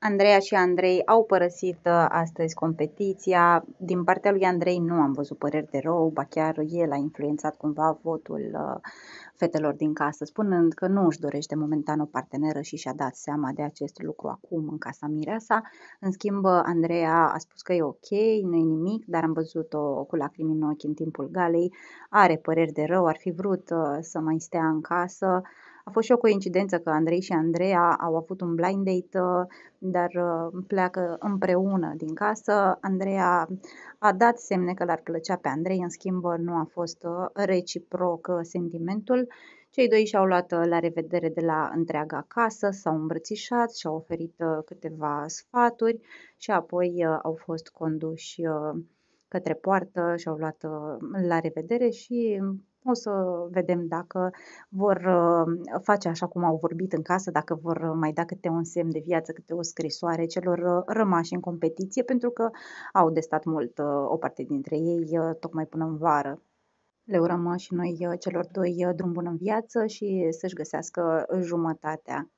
Andreea și Andrei au părăsit uh, astăzi competiția. Din partea lui Andrei nu am văzut păreri de rău, ba chiar el a influențat cumva votul uh, fetelor din casă, spunând că nu își dorește momentan o parteneră și și-a dat seama de acest lucru acum în casa Mireasa. În schimb, uh, Andreea a spus că e ok, nu e nimic, dar am văzut-o cu lacrimi în ochi în timpul galei. Are păreri de rău, ar fi vrut să mai stea în casă a fost și o coincidență că Andrei și Andreea au avut un blind date, uh, dar uh, pleacă împreună din casă. Andreea a dat semne că l-ar plăcea pe Andrei, în schimb nu a fost uh, reciproc sentimentul. Cei doi și-au luat la revedere de la întreaga casă, s-au îmbrățișat, și-au oferit câteva sfaturi și apoi au fost conduși către poartă și-au luat la revedere și o să vedem dacă vor uh, face așa cum au vorbit în casă, dacă vor mai da câte un semn de viață, câte o scrisoare celor uh, rămași în competiție, pentru că au destat mult uh, o parte dintre ei tocmai până în vară. Le urăm și noi celor doi drum bun în viață și să-și găsească jumătatea.